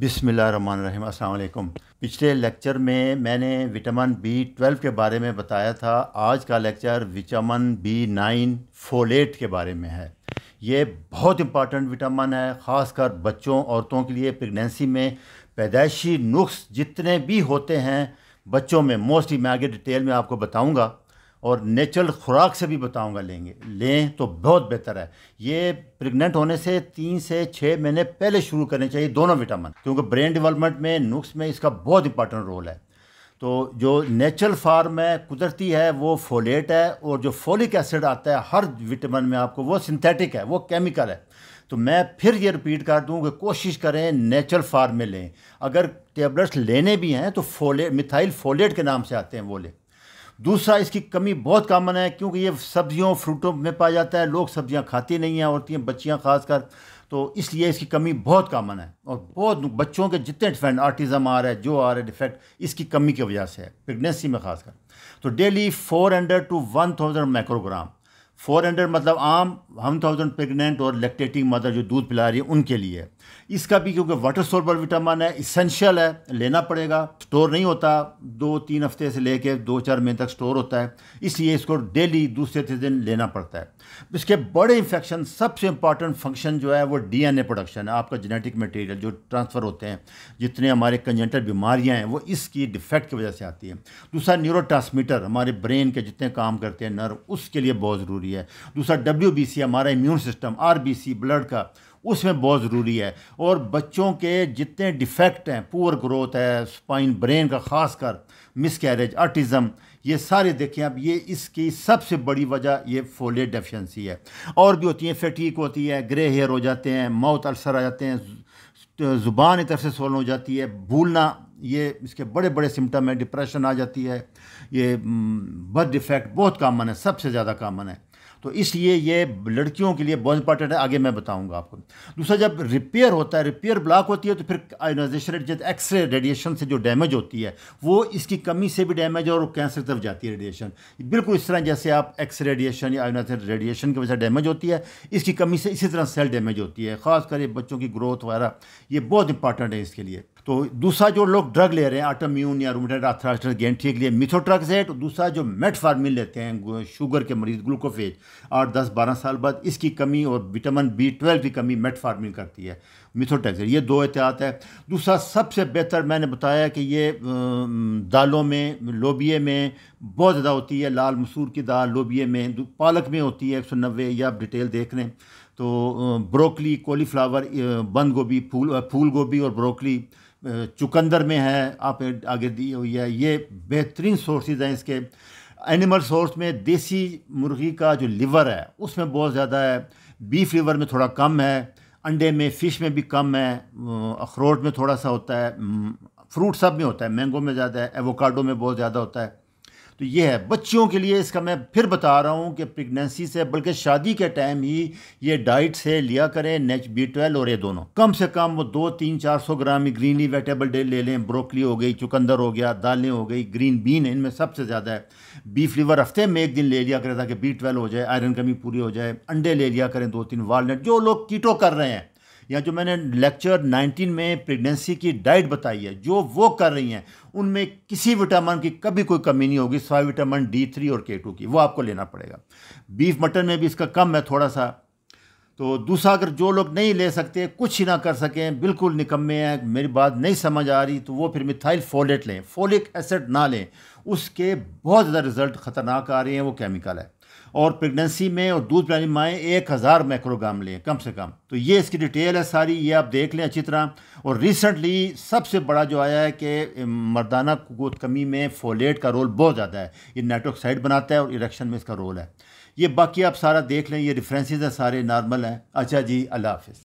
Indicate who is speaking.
Speaker 1: बिसमीम अल्लाम पिछले लेक्चर में मैंने विटामिन बी ट्वेल्व के बारे में बताया था आज का lecture vitamin B nine folate के बारे में है ये बहुत इम्पॉर्टेंट विटामिन है ख़ासकर बच्चों औरतों के लिए प्रेगनेंसी में पैदाइशी नुस्ख जितने भी होते हैं बच्चों में मोस्टली मैं आगे डिटेल में आपको बताऊँगा और नेचुरल खुराक से भी बताऊंगा लेंगे लें तो बहुत बेहतर है ये प्रेग्नेंट होने से तीन से छः महीने पहले शुरू करने चाहिए दोनों विटामिन क्योंकि ब्रेन डेवलपमेंट में नुक्स में इसका बहुत इंपॉर्टेंट रोल है तो जो नेचुरल फार्म है कुदरती है वो फोलेट है और जो फोलिक एसिड आता है हर विटामिन में आपको वो सिंथेटिक है वो केमिकल है तो मैं फिर ये रिपीट कर दूँ कि कोशिश करें नेचुरल फार्म में लें अगर टेबलेट्स लेने भी हैं तो फोलेट मिथाइल फोलेट के नाम से आते हैं वो लें दूसरा इसकी कमी बहुत कामन है क्योंकि ये सब्जियों फ्रूटों में पाया जाता है लोग सब्जियां खाती नहीं हैं औरतें बच्चियां खासकर तो इसलिए इसकी कमी बहुत कामन है और बहुत बच्चों के जितने डिफेंड आर्टिज़म आ रहा है जो आ रहा है डिफेक्ट इसकी कमी की वजह से है प्रेगनेंसी में खासकर तो daily four hundred to one thousand microgram four hundred मतलब आम वन थाउजेंड प्रेगनेंट और लेक्टेटिंग मदर जो दूध पिला रही है उनके लिए इसका भी क्योंकि वाटर सोर्बल विटामिन है इसेंशियल है लेना पड़ेगा स्टोर नहीं होता दो तीन हफ्ते से लेके दो चार महीने तक स्टोर होता है इसलिए इसको डेली दूसरे तीसरे दिन लेना पड़ता है इसके बड़े इन्फेक्शन सबसे इंपॉर्टेंट फंक्शन जो है वो ए प्रोडक्शन है आपका जेनेटिक मटेरियल जो ट्रांसफ़र होते हैं जितने हमारे कंजेंटल बीमारियाँ हैं वो इसकी डिफेक्ट की वजह से आती है दूसरा न्यूरो हमारे ब्रेन के जितने काम करते हैं नर्व उसके लिए बहुत ज़रूरी है ज़रूरी है दूसरा डब्ल्यू हमारा इम्यून सिस्टम आर ब्लड का उसमें बहुत ज़रूरी है और बच्चों के जितने डिफेक्ट हैं पुअर ग्रोथ है स्पाइन ब्रेन का ख़ास कर मिस कैरेज आर्टिज़म ये सारे देखें अब ये इसकी सबसे बड़ी वजह ये फोलेट डेफिशिएंसी है और भी होती है फैटीक होती है ग्रे हेयर हो जाते हैं माउथ अल्सर आ जाते हैं ज़ुबान एक तरफ से सोलन हो जाती है भूलना ये इसके बड़े बड़े सिम्टम हैं डिप्रेशन आ जाती है ये बर्थ हम्म, डिफेक्ट बहुत कामन है सबसे ज़्यादा कामन है तो इसलिए ये लड़कियों के लिए बहुत इंपॉर्टेंट है आगे मैं बताऊंगा आपको दूसरा जब रिपेयर होता है रिपेयर ब्लॉक होती है तो फिर आयोनाइजेशन जब एक्सरे रेडिएशन से जो डैमेज होती है वो इसकी कमी से भी डैमेज और कैंसर की तरफ जाती है रेडिएशन बिल्कुल इस तरह जैसे आप एक्स रेडिएशन या आयोनाइजेशन रेडिएशन की वजह से डैमेज होती है इसकी कमी से इसी तरह सेल डैमेज होती है ख़ासकर बच्चों की ग्रोथ वगैरह ये बहुत इंपॉर्टेंट है इसके लिए तो दूसरा जो लोग ड्रग ले रहे हैं आटम्यून या रूमेटाइड आर्थराइटिस गेंठी के लिए तो दूसरा जो मेटफार्मिन लेते हैं शुगर के मरीज ग्लूकोफेज और 10-12 साल बाद इसकी कमी और विटामिन बी ट्वेल्व की कमी मेटफार्मिन करती है मिथोट्रक्सेट ये दो एहतियात है दूसरा सबसे बेहतर मैंने बताया कि ये दालों में लोबिए में बहुत ज़्यादा होती है लाल मसूर की दाल लोबिये में पालक में होती है एक सौ नब्बे या आप डिटेल देख लें तो ब्रोकली कोलीफ्लावर बंद गोभी फूल फूल गोभी और ब्रोकली चुकंदर में है आप आगे दी हुई है ये बेहतरीन सोर्सेज हैं इसके एनिमल सोर्स में देसी मुर्गी का जो लिवर है उसमें बहुत ज़्यादा है बीफ लिवर में थोड़ा कम है अंडे में फ़िश में भी कम है अखरोट में थोड़ा सा होता है फ्रूट सब में होता है मैंगो में ज़्यादा है एवोकाडो में बहुत ज़्यादा होता है तो ये है बच्चियों के लिए इसका मैं फिर बता रहा हूँ कि प्रेगनेंसी से बल्कि शादी के टाइम ही ये डाइट से लिया करें नेच बी ट्वेल्व और ये दोनों कम से कम वो दो तीन चार सौ ग्राम ग्रीन ली वेटेबल डे ले लें ब्रोकली हो गई चुकंदर हो गया दालें हो गई ग्रीन बीन इनमें सबसे ज़्यादा है बीफ लीवर हफ्ते में एक दिन ले लिया करें ताकि बी ट्वेल्व हो जाए आयरन कमी पूरी हो जाए अंडे ले लिया करें दो तीन वालनट जो लोग कीटो कर रहे हैं या जो मैंने लेक्चर 19 में प्रेगनेंसी की डाइट बताई है जो वो कर रही हैं उनमें किसी विटामिन की कभी कोई कमी नहीं होगी सवाई विटामिन डी थ्री और के टू की वो आपको लेना पड़ेगा बीफ मटन में भी इसका कम है थोड़ा सा तो दूसरा अगर जो लोग नहीं ले सकते कुछ ही ना कर सकें बिल्कुल निकम्मे हैं मेरी बात नहीं समझ आ रही तो वो फिर मिथाइल फोलेट लें फोलिक एसिड ना लें उसके बहुत ज़्यादा रिजल्ट ख़तरनाक आ रहे हैं वो केमिकल है और प्रेगनेंसी में और दूध पिलानी माएँ एक हज़ार माइक्रोग्राम लें कम से कम तो ये इसकी डिटेल है सारी ये आप देख लें अच्छी तरह और रिसेंटली सबसे बड़ा जो आया है कि मर्दाना कुत कमी में फोलेट का रोल बहुत ज़्यादा है ये नाइट्रोक्साइड बनाता है और इरेक्शन में इसका रोल है ये बाकी आप सारा देख लें ये रेफरेंसेज हैं सारे नॉर्मल हैं अच्छा जी अल्लाह हाफिज़